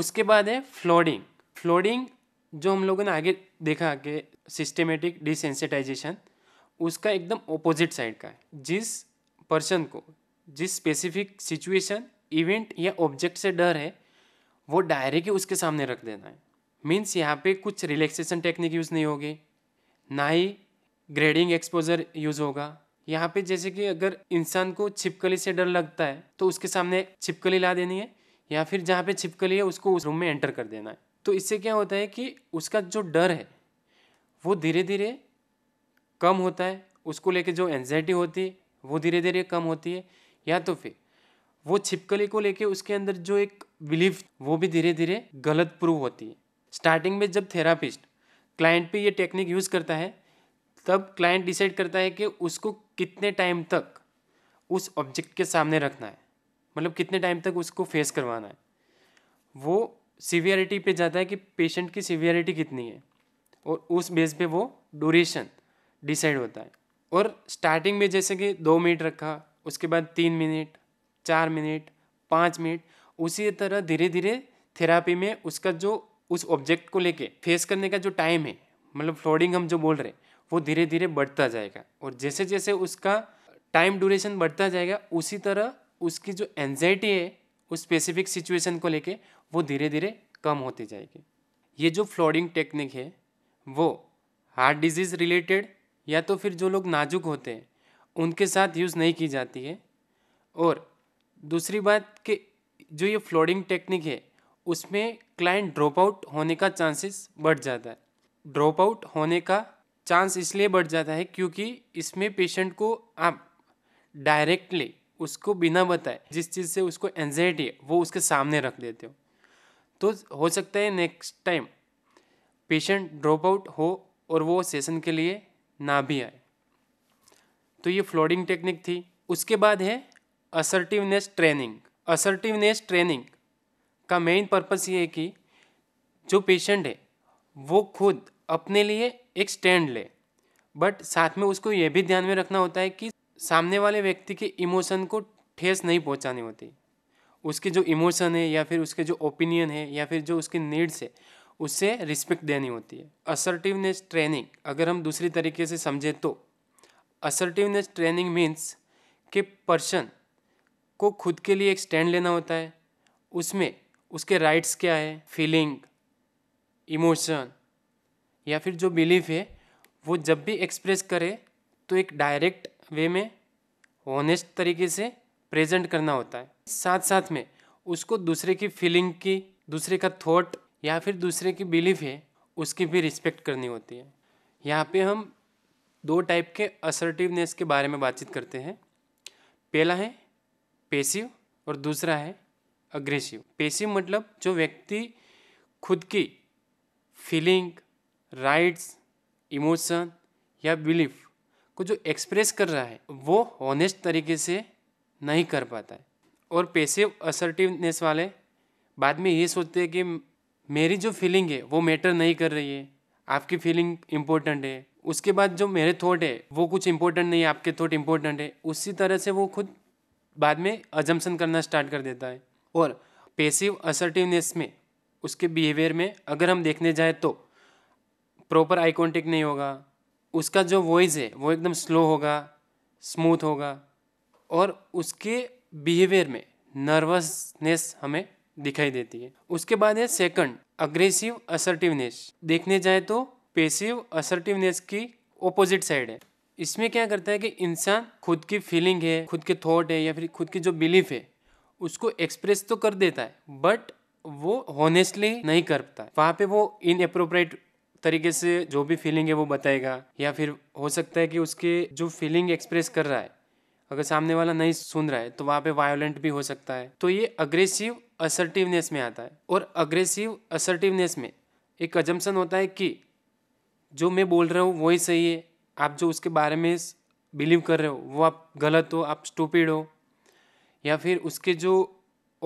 उसके बाद है फ्लोडिंग फ्लोडिंग जो हम लोगों ने आगे देखा कि सिस्टमेटिक डिसेंसिटाइजेशन उसका एकदम ऑपोजिट साइड का है जिस पर्सन को जिस स्पेसिफिक सिचुएशन इवेंट या ऑब्जेक्ट से डर है वो डायरेक्ट उसके सामने रख देना है मीन्स यहाँ पे कुछ रिलैक्सेशन टेक्निक यूज़ नहीं होगी ना ही ग्रेडिंग एक्सपोजर यूज़ होगा यहाँ पे जैसे कि अगर इंसान को छिपकली से डर लगता है तो उसके सामने छिपकली ला देनी है या फिर जहाँ पे छिपकली है उसको उस रूम में एंटर कर देना है तो इससे क्या होता है कि उसका जो डर है वो धीरे धीरे कम होता है उसको लेके जो एनजाइटी होती है वो धीरे धीरे कम होती है या तो फिर वो छिपकली को लेके उसके अंदर जो एक बिलीफ वो भी धीरे धीरे गलत प्रूव होती है स्टार्टिंग में जब थेरापिस्ट क्लाइंट पे ये टेक्निक यूज़ करता है तब क्लाइंट डिसाइड करता है कि उसको कितने टाइम तक उस ऑब्जेक्ट के सामने रखना है मतलब कितने टाइम तक उसको फेस करवाना है वो सीवियरिटी पे जाता है कि पेशेंट की सीवियरिटी कितनी है और उस बेस पे वो ड्यूरेशन डिसाइड होता है और स्टार्टिंग में जैसे कि दो मिनट रखा उसके बाद तीन मिनट चार मिनट पाँच मिनट उसी तरह धीरे धीरे थेरापी में उसका जो उस ऑब्जेक्ट को लेके फेस करने का जो टाइम है मतलब फ्लोडिंग हम जो बोल रहे हैं वो धीरे धीरे बढ़ता जाएगा और जैसे जैसे उसका टाइम ड्यूरेशन बढ़ता जाएगा उसी तरह उसकी जो एनजाइटी है उस स्पेसिफिक सिचुएशन को लेके वो धीरे धीरे कम होती जाएगी ये जो फ्लोडिंग टेक्निक है वो हार्ट डिजीज़ रिलेटेड या तो फिर जो लोग नाजुक होते हैं उनके साथ यूज़ नहीं की जाती है और दूसरी बात कि जो ये फ्लोडिंग टेक्निक है उसमें क्लाइंट ड्रॉप आउट होने का चांसेस बढ़ जाता है ड्रॉप आउट होने का चांस इसलिए बढ़ जाता है क्योंकि इसमें पेशेंट को आप डायरेक्टली उसको बिना बताए जिस चीज़ से उसको एनजाइटी है वो उसके सामने रख देते हो तो हो सकता है next time patient drop out हो और वो सेशन के लिए ना भी आए तो ये फ्लोडिंग टेक्निक थी उसके बाद है असर्टिवनेस ट्रेनिंग असर्टिवनेस ट्रेनिंग का मेन पर्पस ये है कि जो पेशेंट है वो खुद अपने लिए एक स्टैंड ले बट साथ में उसको ये भी ध्यान में रखना होता है कि सामने वाले व्यक्ति के इमोशन को ठेस नहीं पहुंचानी होती उसके जो इमोशन है या फिर उसके जो ओपिनियन है या फिर जो उसकी नीड्स है उससे रिस्पेक्ट देनी होती है असर्टिवनेस ट्रेनिंग अगर हम दूसरी तरीके से समझें तो असर्टिवनेस ट्रेनिंग मीन्स कि पर्सन को खुद के लिए एक स्टैंड लेना होता है उसमें उसके राइट्स क्या है फीलिंग इमोशन या फिर जो बिलीफ है वो जब भी एक्सप्रेस करे तो एक डायरेक्ट वे में ऑनेस्ट तरीके से प्रेजेंट करना होता है साथ साथ में उसको दूसरे की फीलिंग की दूसरे का थॉट या फिर दूसरे की बिलीफ है उसकी भी रिस्पेक्ट करनी होती है यहाँ पे हम दो टाइप के असर्टिवनेस के बारे में बातचीत करते हैं पहला है पेसिव और दूसरा है अग्रेसिव पेसिव मतलब जो व्यक्ति खुद की फीलिंग राइट्स इमोशन या बिलीफ को जो एक्सप्रेस कर रहा है वो ऑनेस्ट तरीके से नहीं कर पाता है और पेसिव असर्टिवनेस वाले बाद में ये सोचते हैं कि मेरी जो फीलिंग है वो मैटर नहीं कर रही है आपकी फीलिंग इम्पोर्टेंट है उसके बाद जो मेरे थॉट है वो कुछ इम्पोर्टेंट नहीं है आपके थॉट इम्पोर्टेंट है उसी तरह से वो खुद बाद में अजम्पन करना स्टार्ट कर देता है और पेसिव असर्टिवनेस में उसके बिहेवियर में अगर हम देखने जाए तो प्रॉपर आई कॉन्टेक्ट नहीं होगा उसका जो वॉइस है वो एकदम स्लो होगा स्मूथ होगा और उसके बिहेवियर में नर्वसनेस हमें दिखाई देती है उसके बाद है सेकंड अग्रेसिव असर्टिवनेस देखने जाए तो पेसिव असर्टिवनेस की ओपोजिट साइड है इसमें क्या करता है कि इंसान खुद की फीलिंग है खुद के थॉट है या फिर खुद की जो बिलीफ है उसको एक्सप्रेस तो कर देता है बट वो होनेस्टली नहीं करता वहाँ पे वो इनअप्रोप्रिएट तरीके से जो भी फीलिंग है वो बताएगा या फिर हो सकता है कि उसके जो फीलिंग एक्सप्रेस कर रहा है अगर सामने वाला नहीं सुन रहा है तो वहाँ पे वायोलेंट भी हो सकता है तो ये अग्रेसिव असर्टिवनेस में आता है और अग्रेसिव असर्टिवनेस में एक अजम्पन होता है कि जो मैं बोल रहा हूँ वही सही है आप जो उसके बारे में बिलीव कर रहे हो वो आप गलत हो आप स्टूपिड हो या फिर उसके जो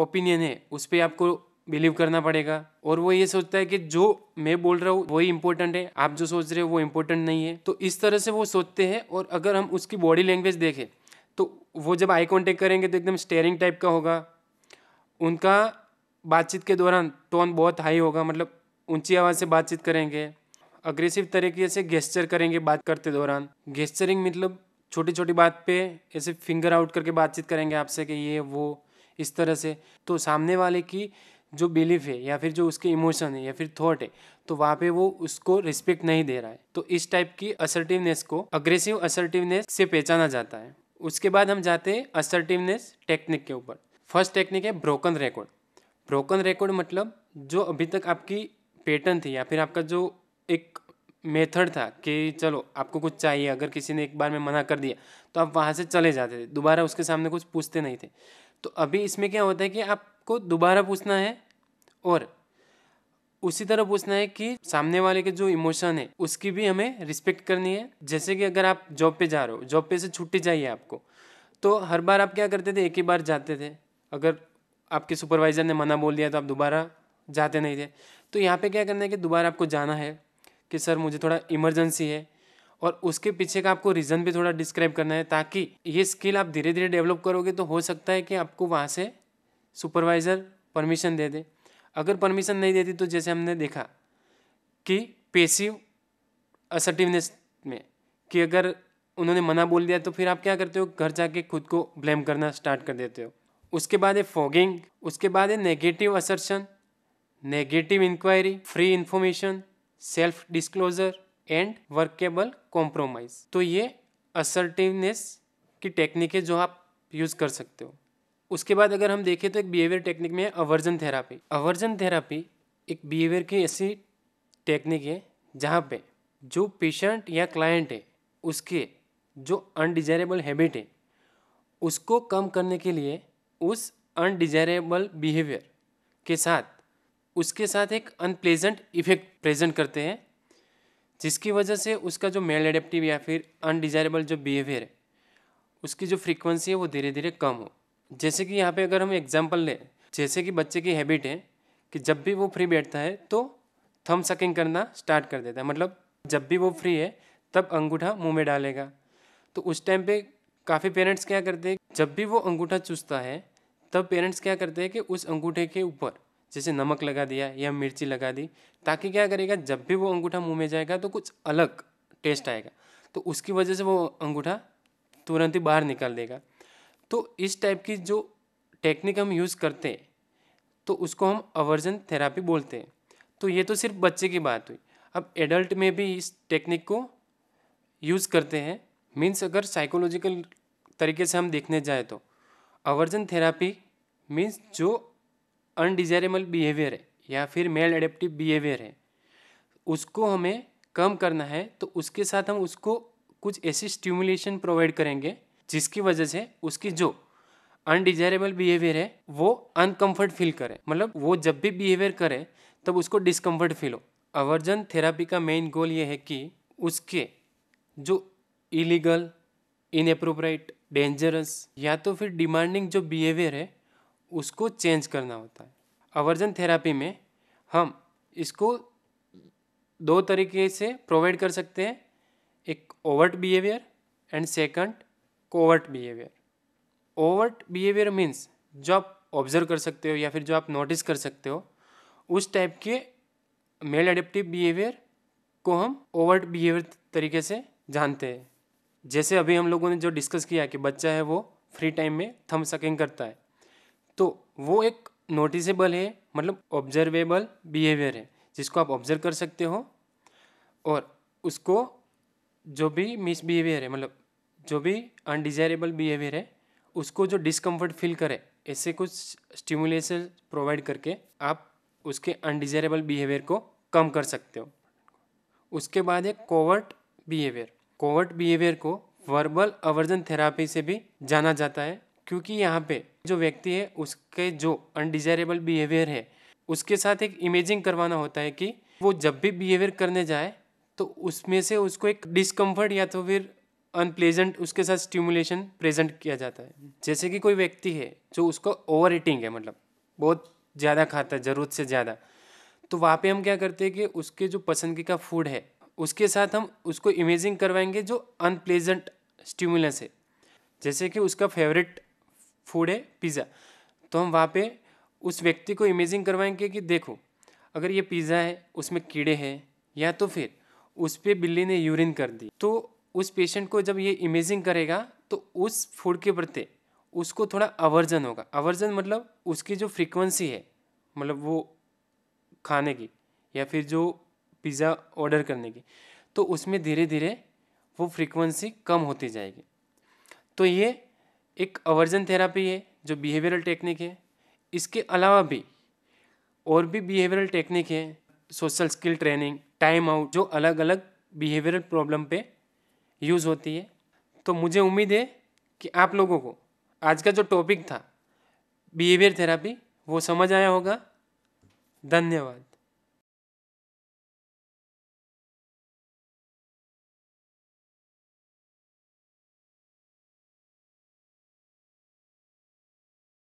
ओपिनियन है उस पर आपको बिलीव करना पड़ेगा और वो ये सोचता है कि जो मैं बोल रहा हूँ वही इंपॉर्टेंट है आप जो सोच रहे हो वो इंपॉर्टेंट नहीं है तो इस तरह से वो सोचते हैं और अगर हम उसकी बॉडी लैंग्वेज देखें तो वो जब आई कॉन्टेक्ट करेंगे तो एकदम स्टेयरिंग टाइप का होगा उनका बातचीत के दौरान टोन बहुत हाई होगा मतलब ऊंची आवाज़ से बातचीत करेंगे अग्रेसिव तरीके से गेस्चर करेंगे बात करते दौरान गेस्चरिंग मतलब छोटी छोटी बात पे ऐसे फिंगर आउट करके बातचीत करेंगे आपसे कि ये वो इस तरह से तो सामने वाले की जो बिलीफ है या फिर जो उसके इमोशन है या फिर थॉट है तो वहाँ पे वो उसको रिस्पेक्ट नहीं दे रहा है तो इस टाइप की असर्टिवनेस को अग्रेसिव असर्टिवनेस से पहचाना जाता है उसके बाद हम जाते हैं असर्टिवनेस टेक्निक के ऊपर फर्स्ट टेक्निक है ब्रोकन रिकॉर्ड ब्रोकन रिकॉर्ड मतलब जो अभी तक आपकी पैटर्न थी या फिर आपका जो एक मेथड था कि चलो आपको कुछ चाहिए अगर किसी ने एक बार में मना कर दिया तो आप वहाँ से चले जाते थे दोबारा उसके सामने कुछ पूछते नहीं थे तो अभी इसमें क्या होता है कि आपको दोबारा पूछना है और उसी तरह पूछना है कि सामने वाले के जो इमोशन है उसकी भी हमें रिस्पेक्ट करनी है जैसे कि अगर आप जॉब पे जा रहे हो जॉब पे से छुट्टी चाहिए आपको तो हर बार आप क्या करते थे एक ही बार जाते थे अगर आपके सुपरवाइज़र ने मना बोल दिया तो आप दोबारा जाते नहीं थे तो यहाँ पे क्या करना है कि दोबारा आपको जाना है कि सर मुझे थोड़ा इमरजेंसी है और उसके पीछे का आपको रीज़न भी थोड़ा डिस्क्राइब करना है ताकि ये स्किल आप धीरे धीरे डेवलप करोगे तो हो सकता है कि आपको वहाँ से सुपरवाइज़र परमिशन दे दे अगर परमिशन नहीं देती तो जैसे हमने देखा कि पेसिव असर्टिवनेस में कि अगर उन्होंने मना बोल दिया तो फिर आप क्या करते हो घर जाके खुद को ब्लेम करना स्टार्ट कर देते हो उसके बाद है फॉगिंग उसके बाद है negative assertion negative inquiry free information self disclosure and workable compromise तो ये असर्टिवनेस की टेक्निक है जो आप यूज़ कर सकते हो उसके बाद अगर हम देखें तो एक बिहेवियर टेक्निक में है अवर्जन थेरापी अवर्जन थेरापी एक बिहेवियर की ऐसी टेक्निक है जहाँ पे जो पेशेंट या क्लाइंट है उसके जो अनडिजायरेबल हैबिट है उसको कम करने के लिए उस अनडिजायरेबल बिहेवियर के साथ उसके साथ एक अनप्लेजेंट इफेक्ट प्रेजेंट करते हैं जिसकी वजह से उसका जो मेल एडेप्टिव या फिर अनडिजायरेबल जो बिहेवियर है उसकी जो फ्रीक्वेंसी है वो धीरे धीरे कम हो जैसे कि यहाँ पे अगर हम एग्जांपल लें जैसे कि बच्चे की हैबिट है कि जब भी वो फ्री बैठता है तो थम सकिंग करना स्टार्ट कर देता है मतलब जब भी वो फ्री है तब अंगूठा मुंह में डालेगा तो उस टाइम पे काफ़ी पेरेंट्स क्या करते हैं जब भी वो अंगूठा चूसता है तब पेरेंट्स क्या करते हैं कि उस अंगूठे के ऊपर जैसे नमक लगा दिया या मिर्ची लगा दी ताकि क्या करेगा जब भी वो अंगूठा मुंह में जाएगा तो कुछ अलग टेस्ट आएगा तो उसकी वजह से वो अंगूठा तुरंत ही बाहर निकाल देगा तो इस टाइप की जो टेक्निक हम यूज़ करते हैं तो उसको हम अवर्जन थेरापी बोलते हैं तो ये तो सिर्फ बच्चे की बात हुई अब एडल्ट में भी इस टेक्निक को यूज़ करते हैं मीन्स अगर साइकोलॉजिकल तरीके से हम देखने जाए तो अवर्जन थेरापी मीन्स जो अनडिज़ायरेबल बिहेवियर है या फिर मेल एडेप्टिव बिहेवियर है उसको हमें कम करना है तो उसके साथ हम उसको कुछ ऐसी स्टिमुलेशन प्रोवाइड करेंगे जिसकी वजह से उसकी जो अनडिजायरेबल बिहेवियर है वो अनकम्फर्ट फील करे मतलब वो जब भी बिहेवियर करे तब उसको डिसकम्फर्ट फील हो अवर्जन थेरापी का मेन गोल ये है कि उसके जो इलीगल इनअप्रोप्राइट डेंजरस या तो फिर डिमांडिंग जो बिहेवियर है उसको चेंज करना होता है अवर्जन थेरापी में हम इसको दो तरीके से प्रोवाइड कर सकते हैं एक overt behaviour and second covert behaviour overt behaviour means जो आप ऑब्जर्व कर सकते हो या फिर जो आप नोटिस कर सकते हो उस टाइप के मेल एडेप्टिव बिहेवियर को हम ओवर्ट बिहेवियर तरीके से जानते हैं जैसे अभी हम लोगों ने जो डिस्कस किया कि बच्चा है वो फ्री टाइम में थम सकिंग करता है तो वो एक नोटिसेबल है मतलब ऑब्जर्वेबल बिहेवियर है जिसको आप ऑब्जर्व कर सकते हो और उसको जो भी मिसबिहेवियर है मतलब जो भी अनडिजायरेबल बिहेवियर है उसको जो डिसकम्फर्ट फील करे ऐसे कुछ स्टिमुलेशन प्रोवाइड करके आप उसके अनडिजायरेबल बिहेवियर को कम कर सकते हो उसके बाद है कोवर्ट बिहेवियर कोवर्ट बिहेवियर को वर्बल अवर्जन थेरापी से भी जाना जाता है क्योंकि यहाँ पे जो व्यक्ति है उसके जो अनडिजायरेबल बिहेवियर है उसके साथ एक इमेजिंग करवाना होता है कि वो जब भी बिहेवियर करने जाए तो उसमें से उसको एक डिसकम्फर्ट या तो फिर अनप्लेजेंट उसके साथ स्टिमुलेशन प्रेजेंट किया जाता है जैसे कि कोई व्यक्ति है जो उसको ओवर ईटिंग है मतलब बहुत ज़्यादा खाता है ज़रूरत से ज़्यादा तो वहाँ पे हम क्या करते हैं कि उसके जो पसंदगी का फूड है उसके साथ हम उसको इमेजिंग करवाएंगे जो अनप्लेजेंट स्टिमुलस है जैसे कि उसका फेवरेट फूड है पिज़्ज़ा तो हम वहाँ पे उस व्यक्ति को इमेजिंग करवाएंगे कि देखो अगर ये पिज़्ज़ा है उसमें कीड़े हैं या तो फिर उस पर बिल्ली ने यूरिन कर दी तो उस पेशेंट को जब ये इमेजिंग करेगा तो उस फूड के प्रति उसको थोड़ा अवर्जन होगा अवर्जन मतलब उसकी जो फ्रीक्वेंसी है मतलब वो खाने की या फिर जो पिज़्ज़ा ऑर्डर करने की तो उसमें धीरे धीरे वो फ्रीक्वेंसी कम होती जाएगी तो ये एक अवर्जन थेरापी है जो बिहेवियरल टेक्निक है इसके अलावा भी और भी बिहेवियरल टेक्निक है social skill training time out जो अलग अलग बिहेवियरल प्रॉब्लम पे यूज़ होती है तो मुझे उम्मीद है कि आप लोगों को आज का जो टॉपिक था बिहेवियर थेरापी वो समझ आया होगा धन्यवाद